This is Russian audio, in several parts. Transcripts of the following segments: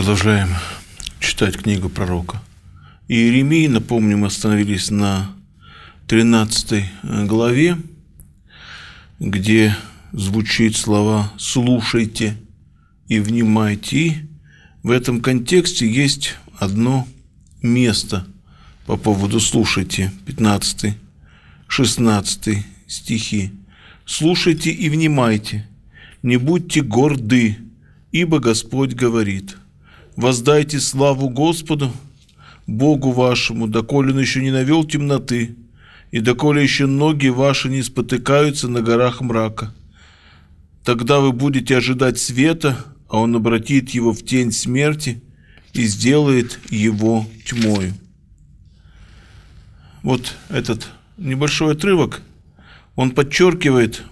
продолжаем читать книгу пророка. Иеремии, напомню, мы остановились на 13 э, главе, где звучит слова «слушайте и внимайте». И в этом контексте есть одно место по поводу «слушайте» 15, 16 стихи. «Слушайте и внимайте, не будьте горды, ибо Господь говорит, Воздайте славу Господу, Богу вашему, доколе он еще не навел темноты, и доколе еще ноги ваши не спотыкаются на горах мрака. Тогда вы будете ожидать света, а он обратит его в тень смерти и сделает его тьмою. Вот этот небольшой отрывок, он подчеркивает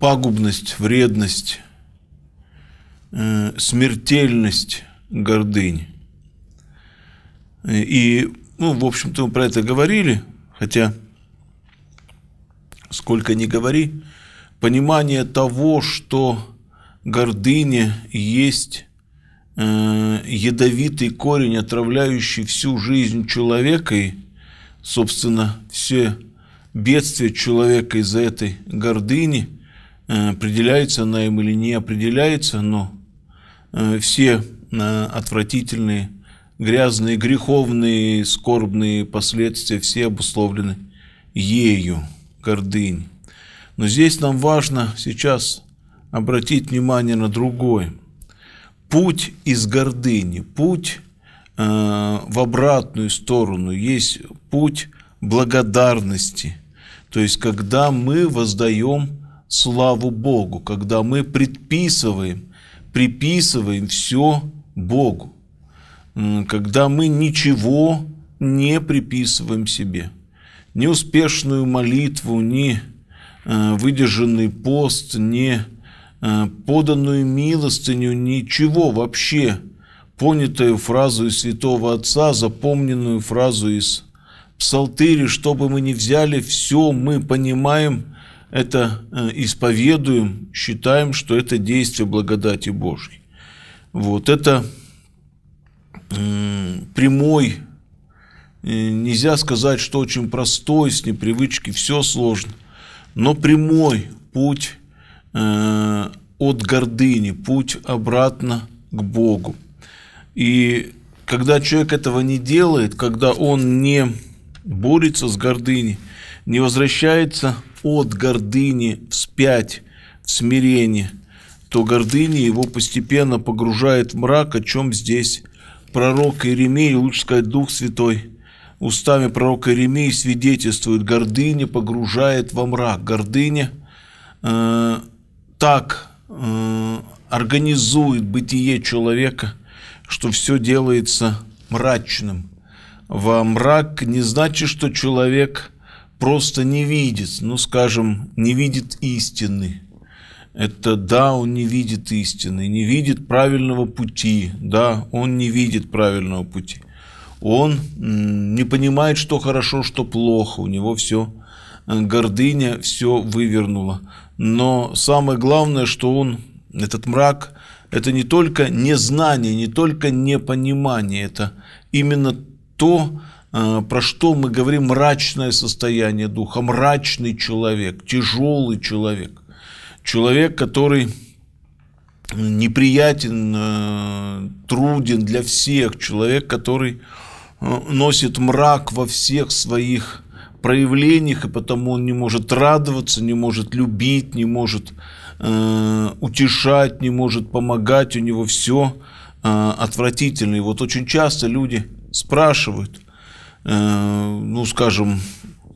пагубность, вредность Э, смертельность гордыни. И, ну, в общем-то, мы про это говорили, хотя сколько ни говори, понимание того, что гордыня есть э, ядовитый корень, отравляющий всю жизнь человека, и, собственно, все бедствия человека из-за этой гордыни, э, определяется она им или не определяется, но Э, все э, отвратительные, грязные, греховные, скорбные последствия, все обусловлены ею, гордынь. Но здесь нам важно сейчас обратить внимание на другой. Путь из гордыни, путь э, в обратную сторону, есть путь благодарности. То есть, когда мы воздаем славу Богу, когда мы предписываем приписываем все Богу, когда мы ничего не приписываем себе, ни успешную молитву, ни э, выдержанный пост, ни э, поданную милостыню, ничего вообще, понятую фразу из Святого Отца, запомненную фразу из Псалтыри, что бы мы ни взяли, все мы понимаем – это э, исповедуем, считаем, что это действие благодати Божьей. Вот это э, прямой, э, нельзя сказать, что очень простой, с непривычки все сложно, но прямой путь от гордыни, путь обратно к Богу. И когда человек этого не делает, когда он не борется с гордыней, не возвращается от гордыни вспять в смирение, то гордыня его постепенно погружает в мрак, о чем здесь пророк Иеремей, лучше сказать, Дух Святой, устами пророка Иеремии свидетельствует, гордыня погружает во мрак. Гордыня э, так э, организует бытие человека, что все делается мрачным. Во мрак не значит, что человек – просто не видит, ну скажем, не видит истины. Это да, он не видит истины, не видит правильного пути, да, он не видит правильного пути. Он не понимает, что хорошо, что плохо, у него все э, гордыня все вывернула. Но самое главное, что он, этот мрак, это не только незнание, не только непонимание, это именно то, а, про что мы говорим мрачное состояние духа, мрачный человек, тяжелый человек, человек, который неприятен, э, труден для всех, человек, который э, носит мрак во всех своих проявлениях, и потому он не может радоваться, не может любить, не может э, утешать, не может помогать, у него все отвратительно. И вот очень часто люди спрашивают, Э, ну, скажем,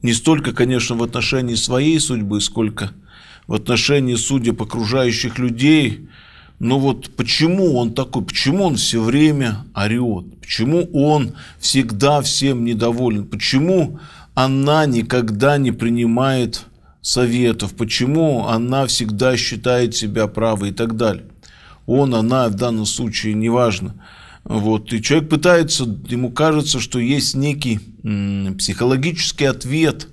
не столько, конечно, в отношении своей судьбы, сколько в отношении судеб окружающих людей. Но вот почему он такой, почему он все время орет, почему он всегда всем недоволен, почему она никогда не принимает советов, почему она всегда считает себя правой и так далее. Он, она в данном случае, неважно. важно вот, и человек пытается, ему кажется, что есть некий психологический ответ,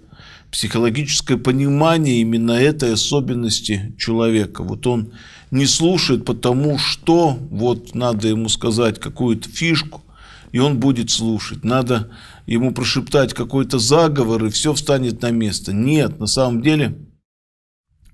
психологическое понимание именно этой особенности человека. Вот он не слушает, потому что вот надо ему сказать какую-то фишку, и он будет слушать. Надо ему прошептать какой-то заговор, и все встанет на место. Нет, на самом деле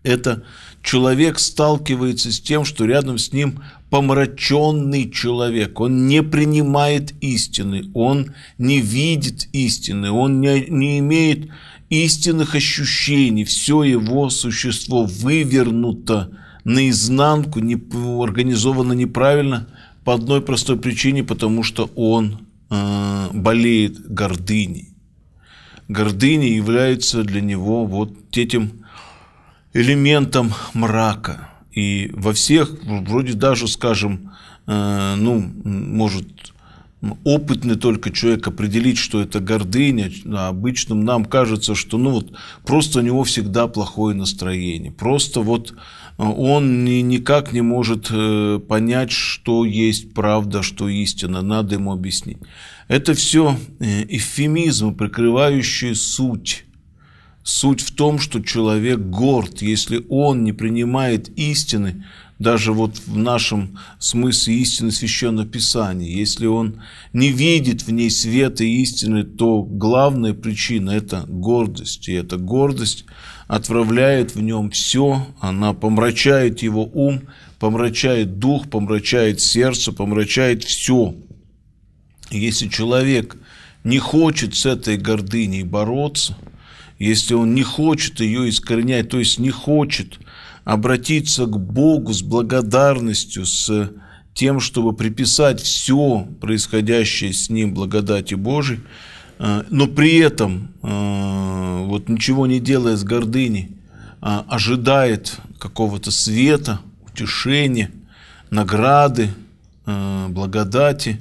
это человек сталкивается с тем, что рядом с ним помраченный человек. Он не принимает истины, он не видит истины, он не, не имеет истинных ощущений. Все его существо вывернуто наизнанку, не, организовано неправильно по одной простой причине, потому что он э, болеет гордыней. Гордыня является для него вот этим элементом мрака. И во всех, вроде даже, скажем, э, ну, может, опытный только человек определить, что это гордыня. А обычным нам кажется, что ну вот просто у него всегда плохое настроение. Просто вот э, он ни, никак не может э, понять, что есть правда, что истина. Надо ему объяснить. Это все эвфемизмы, прикрывающие суть Суть в том, что человек горд, если он не принимает истины, даже вот в нашем смысле истины Священного Писания, если он не видит в ней света и истины, то главная причина – это гордость. И эта гордость отправляет в нем все, она помрачает его ум, помрачает дух, помрачает сердце, помрачает все. Если человек не хочет с этой гордыней бороться – если он не хочет ее искоренять, то есть не хочет обратиться к Богу с благодарностью, с тем, чтобы приписать все происходящее с ним благодати Божией, э, но при этом э, вот ничего не делая с гордыни, а ожидает какого-то света, утешения, награды, э, благодати,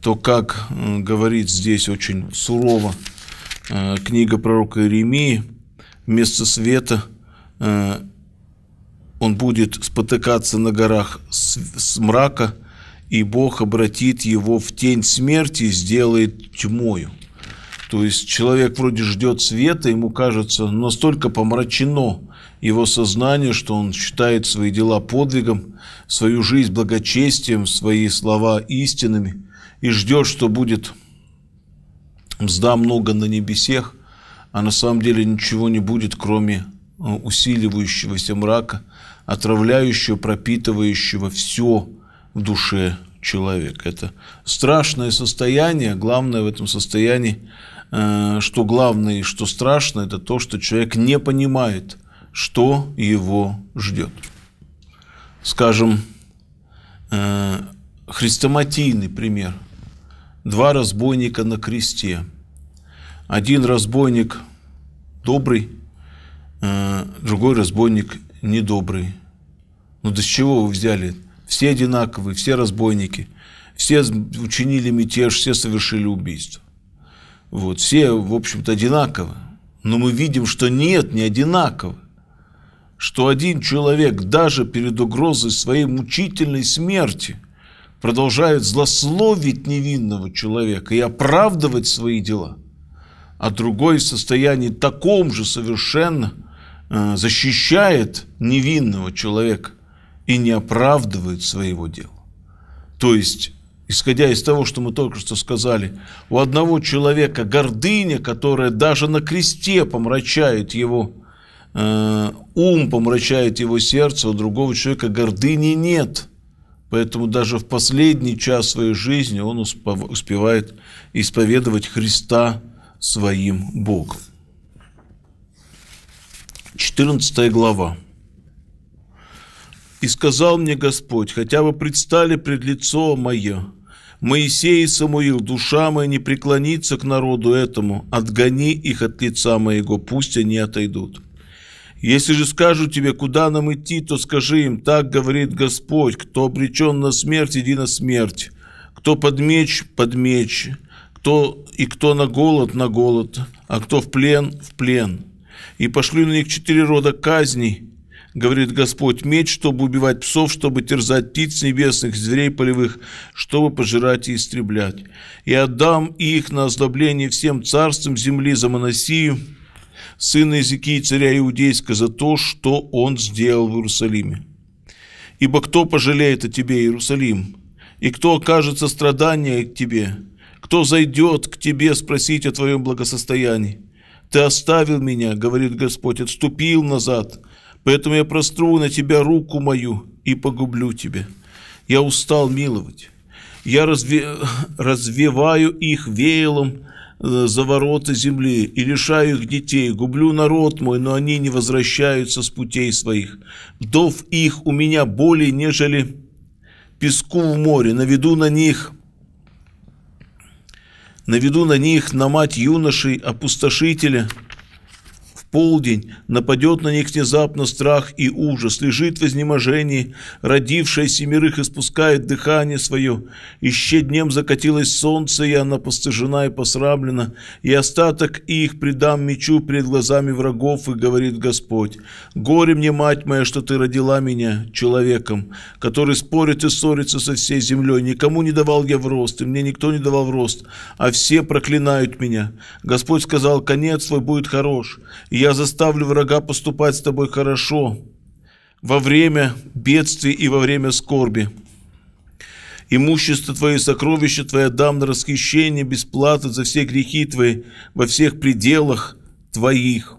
то, как говорит здесь очень сурово Э, книга пророка Иеремии, место света, э, он будет спотыкаться на горах с, с мрака, и Бог обратит его в тень смерти и сделает тьмою. То есть человек вроде ждет света, ему кажется настолько помрачено его сознание, что он считает свои дела подвигом, свою жизнь благочестием, свои слова истинными, и ждет, что будет мзда много на небесех, а на самом деле ничего не будет, кроме э, усиливающегося мрака, отравляющего, пропитывающего все в душе человека. Это страшное состояние, главное в этом состоянии, э, что главное и что страшно, это то, что человек не понимает, что его ждет. Скажем, э, хрестоматийный пример. Два разбойника на кресте – один разбойник добрый, э, другой разбойник недобрый. Ну да с чего вы взяли? Все одинаковые, все разбойники, все учинили мятеж, все совершили убийство. Вот, все, в общем-то, одинаковы. Но мы видим, что нет, не одинаково. Что один человек даже перед угрозой своей мучительной смерти продолжает злословить невинного человека и оправдывать свои дела – а другой в состоянии таком же совершенно э, защищает невинного человека и не оправдывает своего дела. То есть, исходя из того, что мы только что сказали, у одного человека гордыня, которая даже на кресте помрачает его э, ум, помрачает его сердце, у другого человека гордыни нет – Поэтому даже в последний час своей жизни он успевает исповедовать Христа своим Богом. 14 глава. «И сказал мне Господь, хотя бы предстали пред лицо мое, Моисей и Самуил, душа моя не преклонится к народу этому, отгони их от лица моего, пусть они отойдут». Если же скажу тебе, куда нам идти, то скажи им, так говорит Господь, кто обречен на смерть, иди на смерть, кто под меч, под меч, кто и кто на голод, на голод, а кто в плен, в плен. И пошлю на них четыре рода казней, говорит Господь, меч, чтобы убивать псов, чтобы терзать птиц небесных, зверей полевых, чтобы пожирать и истреблять. И отдам их на озлобление всем царствам земли за Моносию, сына языки и царя иудейского за то, что он сделал в Иерусалиме. Ибо кто пожалеет о тебе, Иерусалим, и кто окажется страдания к тебе – кто зайдет к тебе спросить о твоем благосостоянии? Ты оставил меня, говорит Господь, отступил назад. Поэтому я простру на тебя руку мою и погублю тебя. Я устал миловать. Я разве... развиваю их веялом э, за ворота земли и лишаю их детей. Гублю народ мой, но они не возвращаются с путей своих. Вдов их у меня более, нежели песку в море. Наведу на них наведу на них на мать юношей, опустошителя – полдень нападет на них внезапно страх и ужас, лежит в изнеможении, родившая семерых испускает дыхание свое, еще днем закатилось солнце, и она постыжена и посрамлена, и остаток их предам мечу пред глазами врагов, и говорит Господь, «Горе мне, мать моя, что ты родила меня человеком, который спорит и ссорится со всей землей, никому не давал я в рост, и мне никто не давал в рост, а все проклинают меня». Господь сказал, «Конец твой будет хорош, я заставлю врага поступать с тобой хорошо во время бедствий и во время скорби. Имущество твое и сокровища твое дам на расхищение бесплатно за все грехи твои во всех пределах твоих.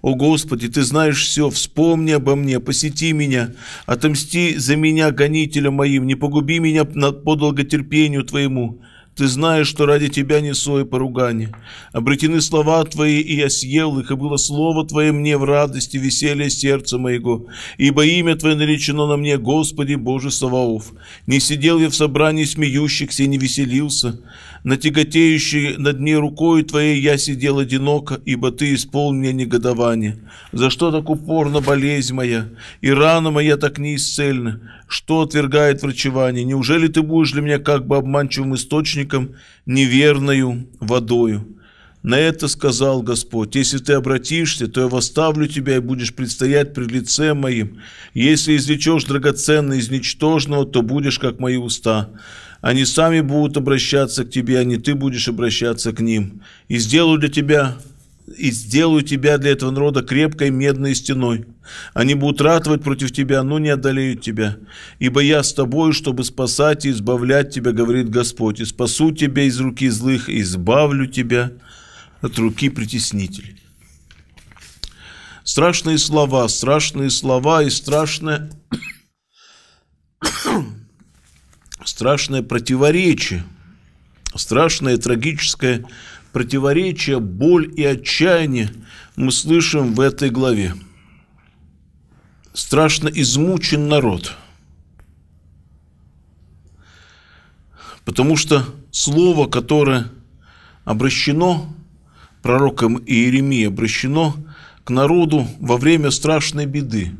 О Господи, Ты знаешь все, вспомни обо мне, посети меня, отомсти за меня гонителя моим, не погуби меня по долготерпению Твоему, ты знаешь, что ради тебя несу и поругание. Обретены слова твои, и я съел их, и было слово твое мне в радости, веселье сердца моего. Ибо имя твое наречено на мне, Господи Боже Саваоф. Не сидел я в собрании смеющихся и не веселился, на тяготеющей над ней рукой твоей я сидел одиноко, ибо ты исполнил мне негодование. За что так упорно болезнь моя, и рана моя так неисцельна? Что отвергает врачевание? Неужели ты будешь для меня как бы обманчивым источником, неверною водою?» На это сказал Господь, если ты обратишься, то я восставлю тебя и будешь предстоять пред лице моим. Если извлечешь драгоценное из ничтожного, то будешь, как мои уста. Они сами будут обращаться к тебе, а не ты будешь обращаться к ним. И сделаю для тебя и сделаю тебя для этого народа крепкой медной стеной. Они будут ратовать против тебя, но не одолеют тебя. Ибо я с тобою, чтобы спасать и избавлять тебя, говорит Господь, и спасу тебя из руки злых, и избавлю тебя от руки притеснителей. Страшные слова, страшные слова и страшное страшное противоречие, страшное трагическое противоречие, боль и отчаяние мы слышим в этой главе. Страшно измучен народ, потому что слово, которое обращено пророком Иеремии, обращено к народу во время страшной беды,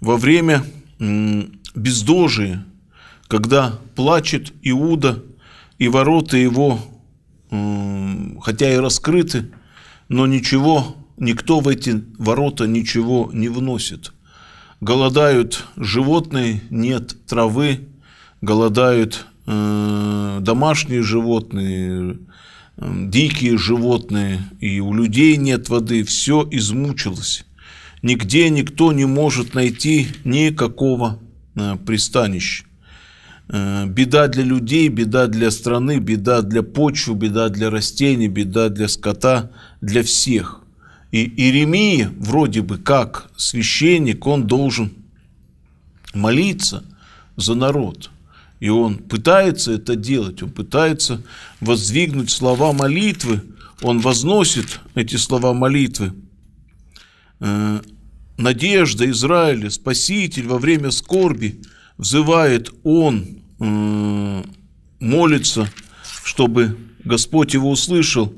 во время бездожия, когда плачет Иуда, и ворота его, хотя и раскрыты, но ничего, никто в эти ворота ничего не вносит. Голодают животные, нет травы, голодают э, домашние животные, э, дикие животные, и у людей нет воды, все измучилось. Нигде никто не может найти никакого э, пристанища. Э, беда для людей, беда для страны, беда для почвы, беда для растений, беда для скота, для всех. И Иеремия, вроде бы как священник, он должен молиться за народ. И он пытается это делать, он пытается воздвигнуть слова молитвы, он возносит эти слова молитвы. Э, надежда Израиля, Спаситель во время скорби, взывает он молится, чтобы Господь его услышал,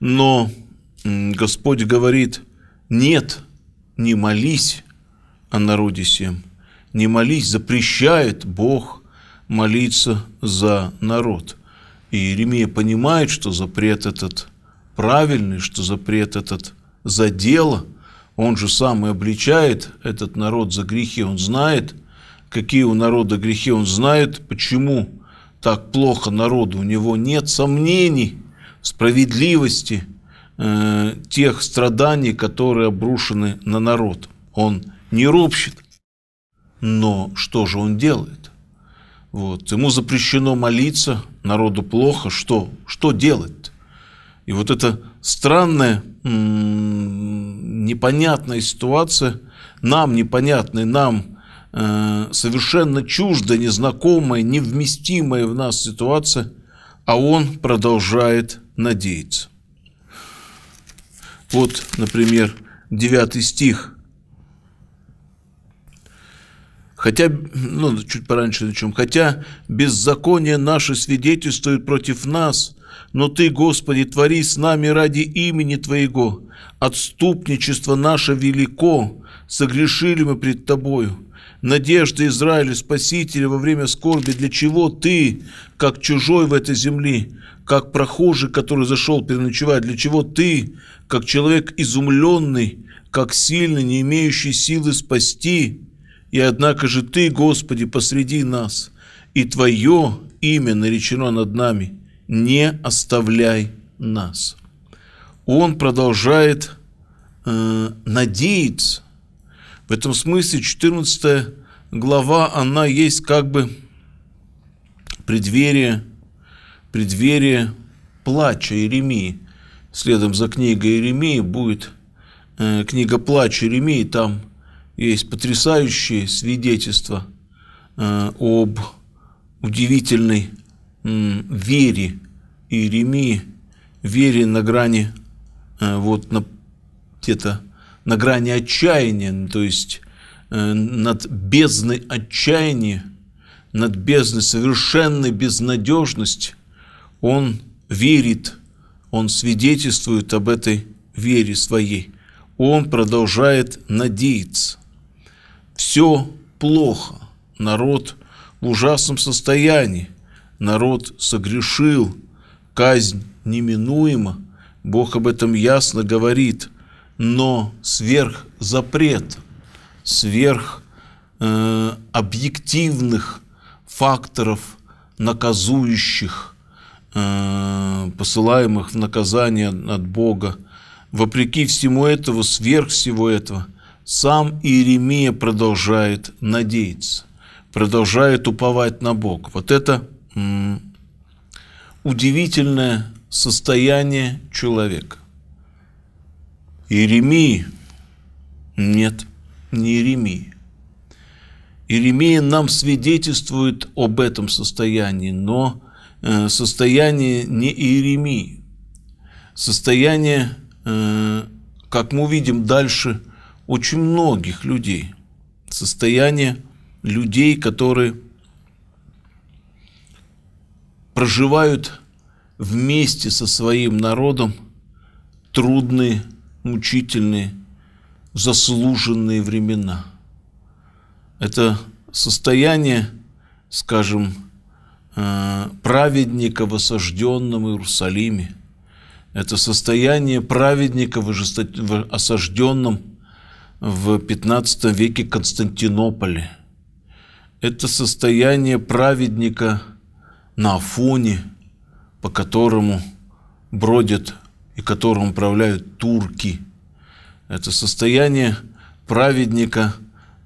но Господь говорит, нет, не молись о народе всем, не молись, запрещает Бог молиться за народ. И Еремия понимает, что запрет этот правильный, что запрет этот за дело. Он же сам и обличает этот народ за грехи, он знает – какие у народа грехи, он знает, почему так плохо народу, у него нет сомнений в справедливости э, тех страданий, которые обрушены на народ. Он не ропщит. Но что же он делает? Вот. Ему запрещено молиться, народу плохо, что, что делать? И вот эта странная, непонятная ситуация, нам непонятная, нам Э, совершенно чуждо, незнакомая, невместимая в нас ситуация, а он продолжает надеяться. Вот, например, девятый стих. Хотя, ну, чуть пораньше начнем. Хотя беззаконие наше свидетельствует против нас, но Ты, Господи, твори с нами ради имени Твоего. Отступничество наше велико, согрешили мы пред Тобою надежда Израиля, Спасителя во время скорби, для чего ты, как чужой в этой земле, как прохожий, который зашел переночевать, для чего ты, как человек изумленный, как сильный, не имеющий силы спасти, и однако же ты, Господи, посреди нас, и Твое имя наречено над нами, не оставляй нас. Он продолжает э, надеяться, в этом смысле 14 глава, она есть как бы преддверие, преддверие плача Иеремии. Следом за книгой Иеремии будет э, книга «Плача Иеремии», там есть потрясающие свидетельства э, об удивительной э, вере Иеремии, вере на грани, э, вот на где-то на грани отчаяния, ну, то есть э, над бездной отчаяния, над бездной совершенной безнадежности, он верит, он свидетельствует об этой вере своей. Он продолжает надеяться. Все плохо. Народ в ужасном состоянии. Народ согрешил. Казнь неминуема. Бог об этом ясно говорит – но сверх запрета, сверх э, объективных факторов, наказующих, э, посылаемых в наказание от Бога. Вопреки всему этого, сверх всего этого, сам Иеремия продолжает надеяться, продолжает уповать на Бог. Вот это удивительное состояние человека. Иеремии? Нет, не Иеремии. Иеремия нам свидетельствует об этом состоянии, но э, состояние не Иеремии. Состояние, э, как мы видим дальше, очень многих людей. Состояние людей, которые проживают вместе со своим народом трудные мучительные, заслуженные времена. Это состояние, скажем, э, праведника в осажденном Иерусалиме. Это состояние праведника в, в осажденном в 15 веке Константинополе. Это состояние праведника на Афоне, по которому бродят и которым управляют турки. Это состояние праведника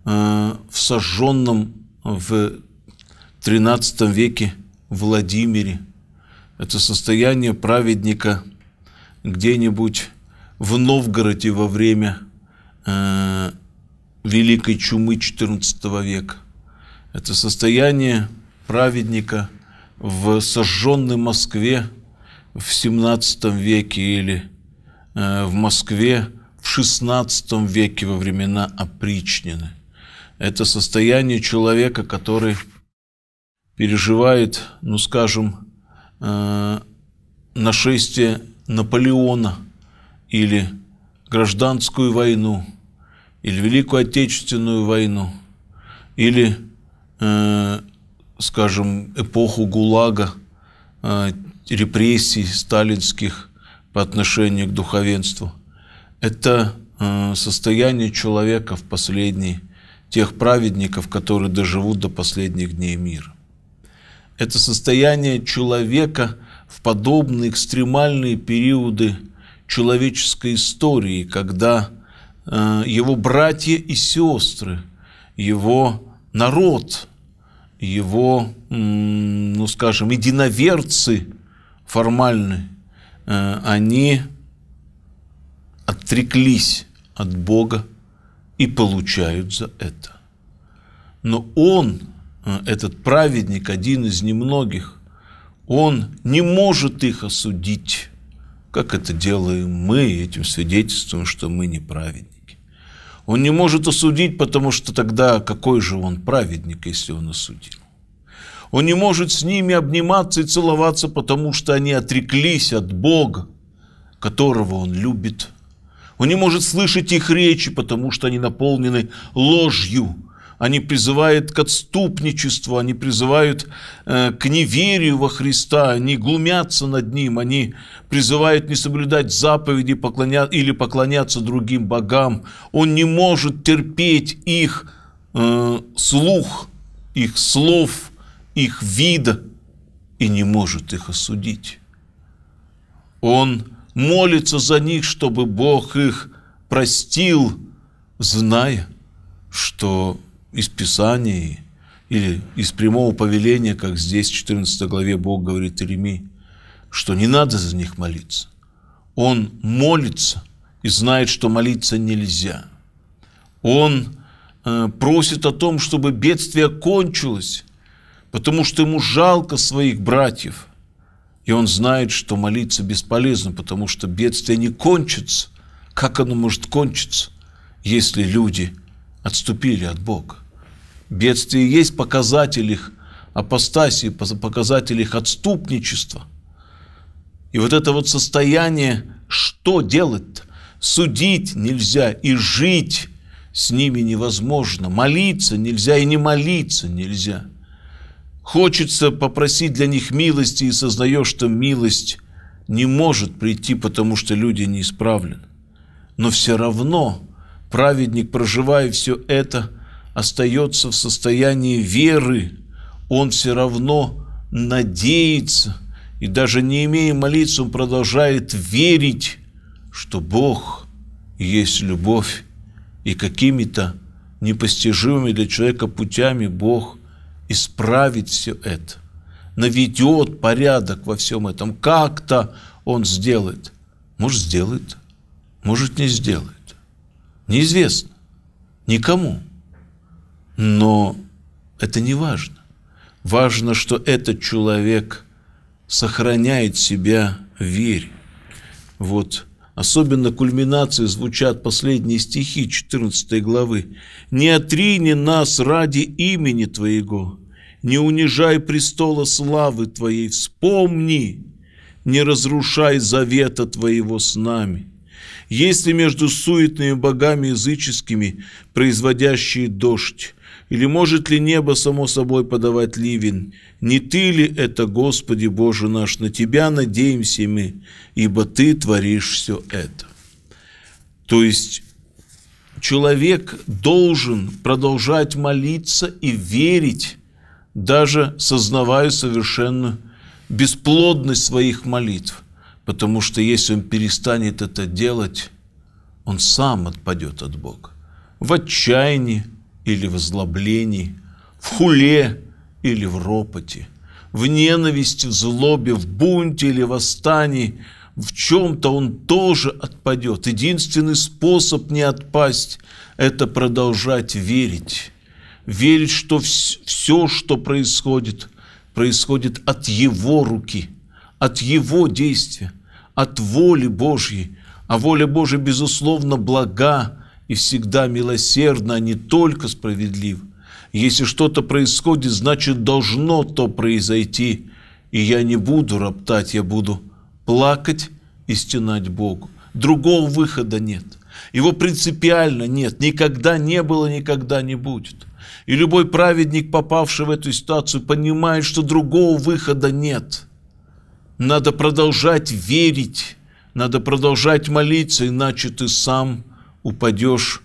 э, в сожженном э, в 13 веке Владимире. Это состояние праведника где-нибудь в Новгороде во время э, Великой Чумы XIV века. Это состояние праведника в сожженной Москве в 17 веке или э, в Москве в 16 веке во времена опричнины. Это состояние человека, который переживает, ну скажем, э, нашествие Наполеона или гражданскую войну, или Великую Отечественную войну, или, э, скажем, эпоху ГУЛАГа, репрессий сталинских по отношению к духовенству. Это э, состояние человека в последние, тех праведников, которые доживут до последних дней мира. Это состояние человека в подобные экстремальные периоды человеческой истории, когда э, его братья и сестры, его народ, его, ну скажем, единоверцы формальны, э, они отреклись от Бога и получают за это. Но он, э, этот праведник, один из немногих, он не может их осудить, как это делаем мы, этим свидетельством, что мы не праведники. Он не может осудить, потому что тогда какой же он праведник, если он осудил? Он не может с ними обниматься и целоваться, потому что они отреклись от Бога, которого он любит. Он не может слышать их речи, потому что они наполнены ложью. Они призывают к отступничеству, они призывают э, к неверию во Христа, они глумятся над Ним, они призывают не соблюдать заповеди поклоня... или поклоняться другим богам. Он не может терпеть их э, слух, их слов – их вида и не может их осудить. Он молится за них, чтобы Бог их простил, зная, что из Писания или из прямого повеления, как здесь, в 14 главе, Бог говорит Иеремии, что не надо за них молиться. Он молится и знает, что молиться нельзя. Он э, просит о том, чтобы бедствие кончилось, потому что ему жалко своих братьев. И он знает, что молиться бесполезно, потому что бедствие не кончится. Как оно может кончиться, если люди отступили от Бога? Бедствие есть показатель их апостасии, показатель их отступничества. И вот это вот состояние, что делать-то? Судить нельзя и жить с ними невозможно. Молиться нельзя и не молиться нельзя. Хочется попросить для них милости и сознаешь, что милость не может прийти, потому что люди не исправлены. Но все равно праведник, проживая все это, остается в состоянии веры. Он все равно надеется. И даже не имея молитвы, он продолжает верить, что Бог есть любовь. И какими-то непостижимыми для человека путями Бог исправит все это, наведет порядок во всем этом. Как-то он сделает. Может, сделает, может, не сделает. Неизвестно. Никому. Но это не важно. Важно, что этот человек сохраняет себя в вере. Вот. Особенно кульминации звучат последние стихи 14 главы. «Не отрини нас ради имени Твоего, не унижай престола славы Твоей, вспомни, не разрушай завета Твоего с нами. Если между суетными богами языческими, производящие дождь, или может ли небо само собой подавать ливень? Не Ты ли это, Господи Боже наш, на Тебя надеемся мы, ибо Ты творишь все это. То есть человек должен продолжать молиться и верить даже сознавая совершенно бесплодность своих молитв. Потому что если он перестанет это делать, он сам отпадет от Бога. В отчаянии или в озлоблении, в хуле или в ропоте, в ненависти, в злобе, в бунте или восстании, в чем-то он тоже отпадет. Единственный способ не отпасть – это продолжать верить верить, что все, что происходит, происходит от Его руки, от Его действия, от воли Божьей. А воля Божья, безусловно, блага и всегда милосердна, а не только справедлив. Если что-то происходит, значит, должно то произойти. И я не буду роптать, я буду плакать и стенать Богу. Другого выхода нет. Его принципиально нет. Никогда не было, никогда не будет. И любой праведник, попавший в эту ситуацию, понимает, что другого выхода нет. Надо продолжать верить, надо продолжать молиться, иначе ты сам упадешь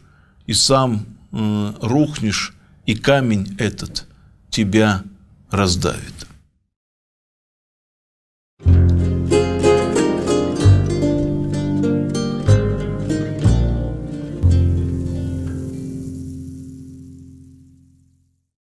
и сам э, рухнешь, и камень этот тебя раздавит.